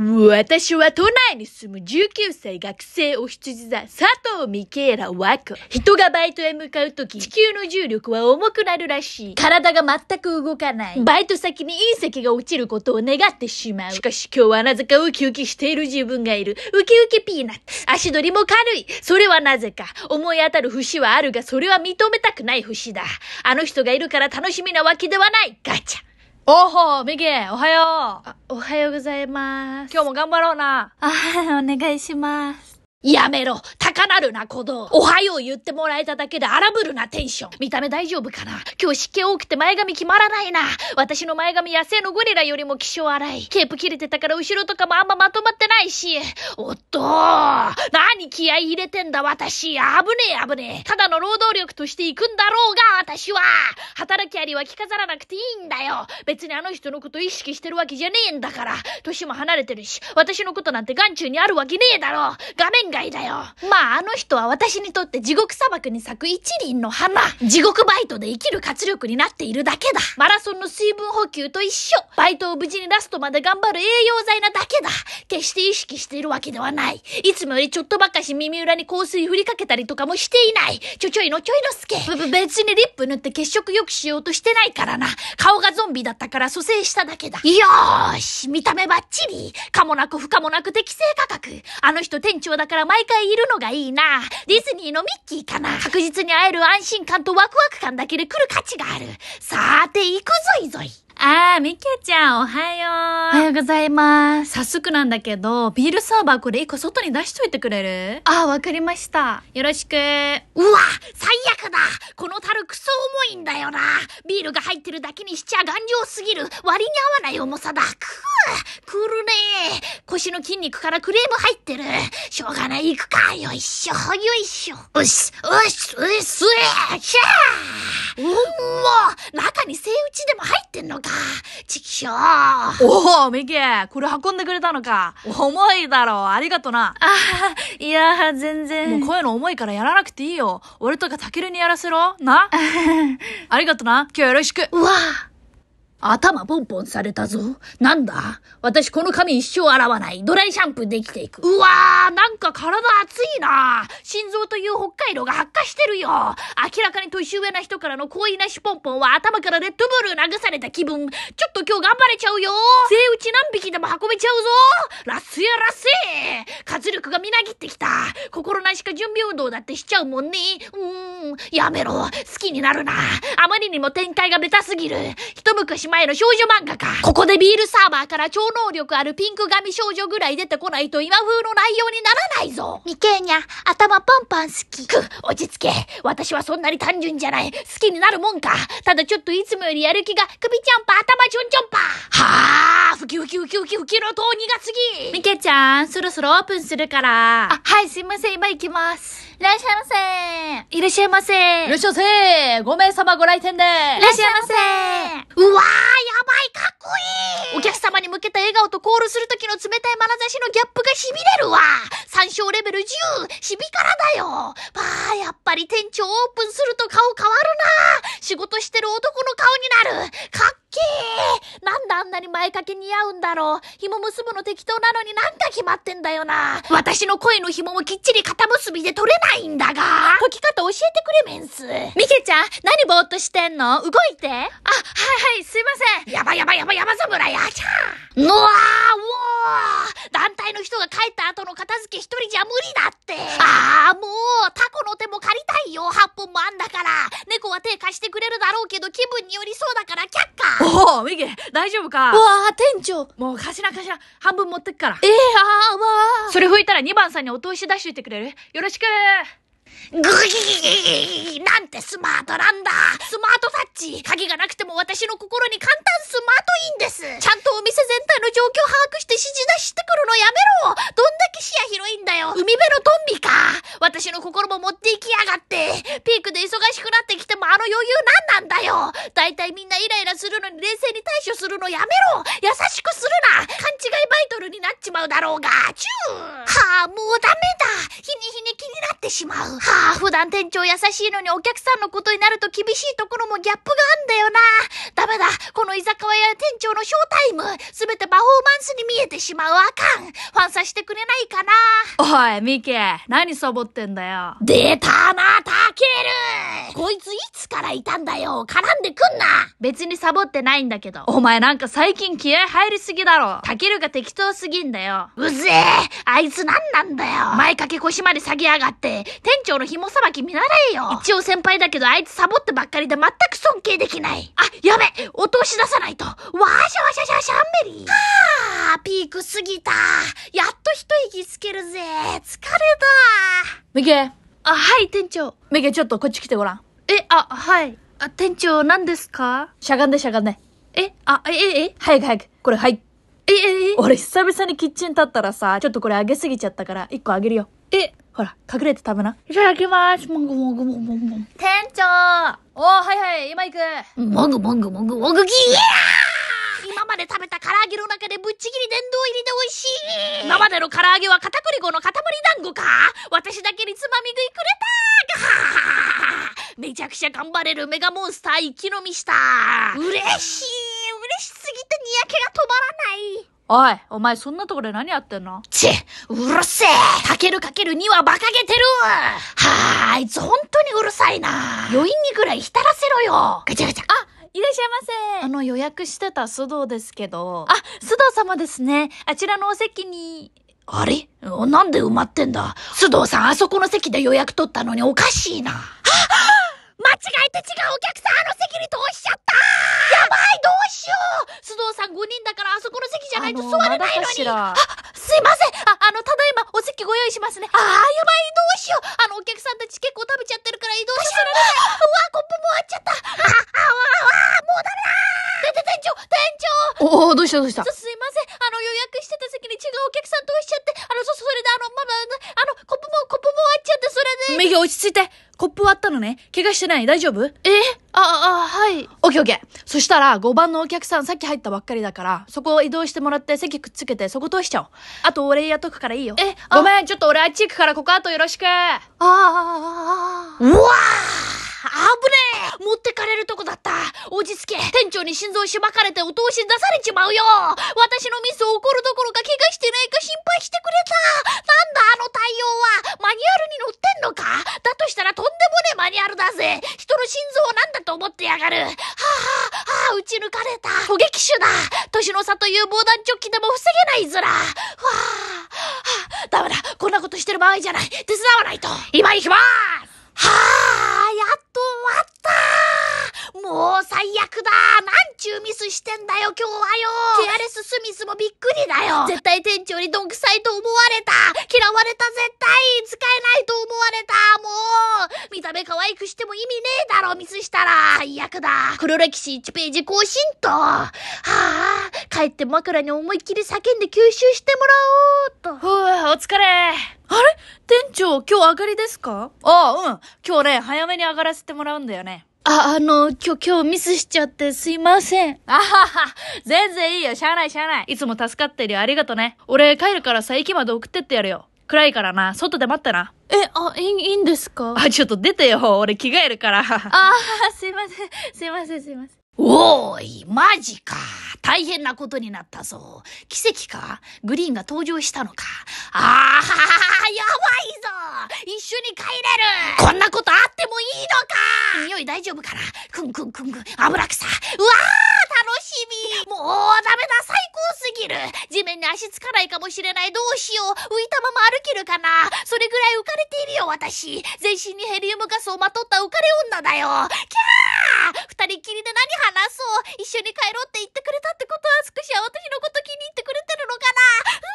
私は都内に住む19歳学生お羊座、佐藤ミケーラ和人がバイトへ向かうとき、地球の重力は重くなるらしい。体が全く動かない。バイト先に隕石が落ちることを願ってしまう。しかし今日はなぜかウキウキしている自分がいる。ウキウキピーナッツ。足取りも軽い。それはなぜか。思い当たる節はあるが、それは認めたくない節だ。あの人がいるから楽しみなわけではない。ガチャ。おほみぎ、おはようおはようございます。今日も頑張ろうな。あ、お願いします。やめろ高なるな鼓動おはよう言ってもらえただけで荒ぶるなテンション見た目大丈夫かな今日湿気多くて前髪決まらないな私の前髪野生のゴリラよりも気性荒いケープ切れてたから後ろとかもあんままとまってないしおっと何気合い入れてんだ私危ねえ危ねえただの労働力として行くんだろうが私は働きありは着飾らなくていいんだよ別にあの人のこと意識してるわけじゃねえんだから年も離れてるし私のことなんて眼中にあるわけねえだろ画面外だよ。まああの人は私にとって地獄砂漠に咲く一輪の花。地獄バイトで生きる活力になっているだけだ。マラソンの水分補給と一緒。バイトを無事にラストまで頑張る栄養剤なだけだ。決して意識しているわけではない。いつもよりちょっとばかし耳裏に香水振りかけたりとかもしていない。ちょちょいのちょいのすけ。ぶ別にリップ塗って血色良くしようとしてないからな。顔がゾンビだったから蘇生しただけだ。よーし見た目ばっちりかもなく不可もなく適正価格あの人店長だからから毎回いるのがいいな。ディズニーのミッキーかな。確実に会える安心感とワクワク感だけで来る価値がある。さーて、行くぞいぞい。あー、キーちゃん、おはよう。おはようございます。早速なんだけど、ビールサーバーこれ一個外に出しといてくれるあー、わかりました。よろしく。うわ、最悪だ。この樽クソ重いんだよな。ビールが入ってるだけにしちゃ頑丈すぎる。割に合わない重さだ。くぅ、クール腰の筋肉からクレーム入ってる。しょうがない、行くか。よいしょ、よいしょ。うううゃうん、も中にでも入ってんのか。ちきしょう。おお、ミこれ運んでくれたのか。重いだろう。ありがとな。あいや、全然。もうの重いからやらなくていいよ。俺とかタケルにやらせろ。な ありがとな。今日よろしく。うわ頭ポンポンされたぞ。なんだ私この髪一生洗わない。ドライシャンプーできていく。うわーなんか体熱いな心臓という北海道が発火してるよ明らかに年上な人からの好意なしポンポンは頭からレッドブルー流された気分。ちょっと今日頑張れちゃうよ生打ち何匹でも運べちゃうぞラッセやラッセ活力がみなぎってきた心なしか準備運動だってしちゃうもんね。うーん、やめろ好きになるなあまりにも展開がベタすぎる一昔前の少女漫画か。ここでビールサーバーから超能力あるピンク髪少女ぐらい出てこないと今風の内容にならないぞ。ミケーニャ、頭パンパン好き。く、落ち着け。私はそんなに単純じゃない。好きになるもんか。ただちょっといつもよりやる気が、首ちゃんぱ、頭ちょんちょんぱ。はあ、ふきふきふきふきふきのとうすぎ。ミケちゃん、そろそろオープンするから。あ、はい、すいません、今行きます。いらっしゃいませいらっしゃいませいらっしゃいませ5名様ご来店でいらっしゃいませうわーやばいかっこいいお客様に向けた笑顔とコールする時の冷たい眼差しのギャップが痺れるわ参照レベル10痺からだよばあやっぱり店長オープンすると顔変わるな仕事してる男の顔になるかっきなんであんなに前掛け似合うんだろう紐結ぶの適当なのになんか決まってんだよな私の声の紐もきっちり肩結びで取れないんだが解き方教えてくれメンスミケちゃん、何ぼーっとしてんの動いてあ、はいはい、すいませんやばやばやばやば侍やちゃうわーおー団体の人が帰った後の片付け一人じゃ無理だってああ、もうタコの手本もあんだから、猫は手貸してくれるだろうけど気分によりそうだから却下おお、ミゲ、大丈夫かうわあ、店長。もう頭頭、半分持ってくから。ええー、ああ、わあ。それ拭いたら2番さんにお通し出しといてくれるよろしくグイーなんてスマートなんだスマートタッチ鍵がなくても私の心に簡単スマートインですちゃんとお店全体の状況把握して指示出してくるのやめろどんだけ視野広いんだよ海辺のトンビか私の心も持っていきやがってピークで忙しくなってきてもあの余裕何なんだよだいたいみんなイライラするのに冷静に対処するのやめろ優しくするな勘違いバイトルになっちまうだろうがチューはあもうダメだ日に日に気になってしまうはあ、普段店長優しいのにお客さんのことになると厳しいところもギャップがあんだよな。ダメだ、この居酒屋店長のショータイム、すべてパフォーマンスに見えてしまうあかん。ファンさしてくれないかな。おい、ミケ、何サボってんだよ。出たな、タケルこいついつからいたんだよ。絡んでくんな別にサボってないんだけど。お前なんか最近気合入りすぎだろ。タケルが適当すぎんだよ。うぜえあいつ何なんだよ。前掛け腰まで下げやがって、店長長の紐さばき見習えよ一応先輩だけどあいつサボってばっかりで全く尊敬できないあ、やべ落とし出さないとわしゃわしゃしゃしゃんべりはあピーク過ぎたやっと一息つけるぜ疲れたメゲあ、はい店長メゲちょっとこっち来てごらんえ、あ、はい。あ、店長、何ですかしゃがんでしゃがんで。え、あ、え、え、早く早く。これ、はい。え、え、え。俺、久々にキッチン立ったらさ、ちょっとこれあげすぎちゃったから、一個あげるよ。え、ほら、隠れて食べな。いただきまーす。もぐもぐもぐもぐも店長おー、はいはい、今行く。もぐもぐもぐもぐぎ今まで食べた唐揚げの中でぶっちぎり殿堂入りで美味しい今までの唐揚げは片栗粉の塊団子か私だけにつまみ食いくれためちゃくちゃ頑張れるメガモンスター一気飲みした嬉しい嬉しすぎてにやけが止まらないおい、お前そんなとこで何やってんのちうるせえかけるかける2は馬鹿げてるはあ、あいつ本当にうるさいな余韻にぐらい浸らせろよガチャガチャあいらっしゃいませ。あの予約してた須藤ですけど。あ、須藤様ですね。あちらのお席に。あれなんで埋まってんだ須藤さん、あそこの席で予約取ったのにおかしいな。間違えて違うお客さんの席に通しちゃったやばいどうしよう須藤さん5人だからあそないと座れないのに。あ、すいません。あ、あの、ただいまお席ご用意しますね。あやばい、どうしよう。あの、お客さんたち結構食べちゃってるから移動しせられない。うわ、コップもあっちゃった。あ、あ、わ、わ、もうダメだ店長、店長おお、どうしたどうしたすいません。あの、予約してた席に違うお客さん通しちゃって、あの、そ、それであの、まだ、あの、コップも、コップもあっちゃって、それで。右、落ち着いて。コップ割ったのね。怪我してない大丈夫えあ、あ、はい。オッケーオッケー。そしたら、5番のお客さんさっき入ったばっかりだから、そこを移動してもらって席くっつけて、そこ通しちゃおう。あと、お礼やっとくからいいよ。え、ごめん、ちょっと俺あっち行くから、ここ後よろしく。ああ、うわあ危ねえ持ってかれるとこだった落ち着け店長に心臓しばかれてお通し出されちまうよ私のミスを怒るどころか怪我してないか心配してくれたなんだあの対応はマニュアルに載ってんのかだとしたらとんでもねえマニュアルだぜ人の心臓を何だと思ってやがるはあ、はあ、は撃ち抜かれた狙撃手だ年の差という防弾チョッキでも防げないずらはあ、はあ、ダメだこんなことしてる場合じゃない手伝わないと今行きますはあ、やっと終わったもう最悪だなんちゅうミスしてんだよ、今日はよケアレス・スミスもびっくりだよ絶対店長にどんくさいと思われた嫌われた絶対使えないと思われたもう見た目可愛くしても意味ねえだろ、ミスしたら最悪だ黒歴史1ページ更新とはあ、帰って枕に思いっきり叫んで吸収してもらおうとふう、お疲れあれ今日、今日上がりですかああ、うん。今日ね、早めに上がらせてもらうんだよね。あ、あの、今日、今日ミスしちゃってすいません。あはは、全然いいよ。しゃあないしゃあない。いつも助かってるよ。ありがとね。俺、帰るからさ、駅まで送ってってやるよ。暗いからな。外で待ってな。え、あ、いい、いいんですかあ、ちょっと出てよ。俺着替えるから。ああ、すいません。すいません、すいません。おーい、マジか。大変なことになったぞ。奇跡かグリーンが登場したのかああ、やばいぞ一緒に帰れるこんなことあってもいいのか匂い大丈夫かなくんくんくんくん、油草。うわー楽しみもうダメだ最高すぎる地面に足つかないかもしれないどうしよう浮いたまま歩けるかなそれぐらい浮かれているよ私全身にヘリウムガスをまとった浮かれ女だよキャー二人きりで何話そう一緒に帰ろうって言ってくれたってことは少しは私のこと気に入ってくれてるのかなう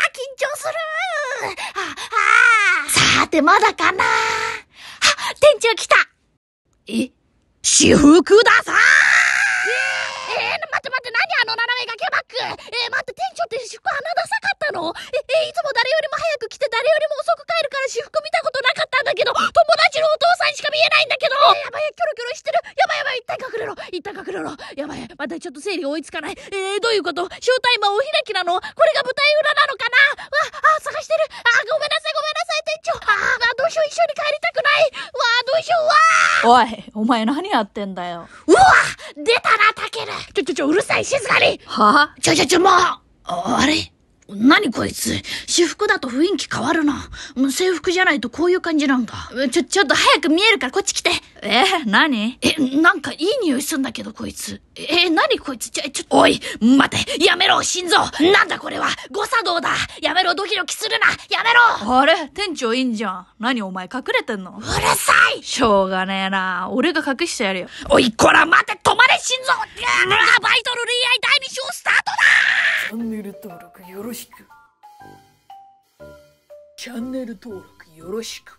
わ緊張するあ、あさてまだかなあ、店長来たえ私服だぞちょっと私服鼻ダサかったのえ、え、いつも誰よりも早く来て誰よりも遅く帰るから私服見たことなかったんだけど、友達のお父さんしか見えないんだけどやばい、キョロキョロしてるやばいやばい、一旦隠れろ一旦隠れろやばい、またちょっと整理追いつかない。えー、どういうことショータイマーお開きなのこれが舞台裏なのかなわ、あ、探してるあ、ごめんなさいごめんなさい店長あ、どうしよう一緒に帰りたくないわあ、どうしようわおい、お前何やってんだよ。うわ出たな、タケルちょちょちょ、うるさい、静かにはちょちょちょ、もうあれ何こいつ私服だと雰囲気変わるな。制服じゃないとこういう感じなんか。ちょ、ちょっと早く見えるからこっち来て。え何え、なんかいい匂いすんだけどこいつ。え何こいつちょ、ちょ、おい待てやめろ心臓なんだこれは誤作動だやめろドキドキするなやめろあれ店長いいんじゃん。何お前隠れてんのうるさいしょうがねえな。俺が隠してやるよ。おい、こら待て止まれ心臓バイトル恋愛第2章スタートだチャンネル登録よろしくしくチャンネル登録よろしく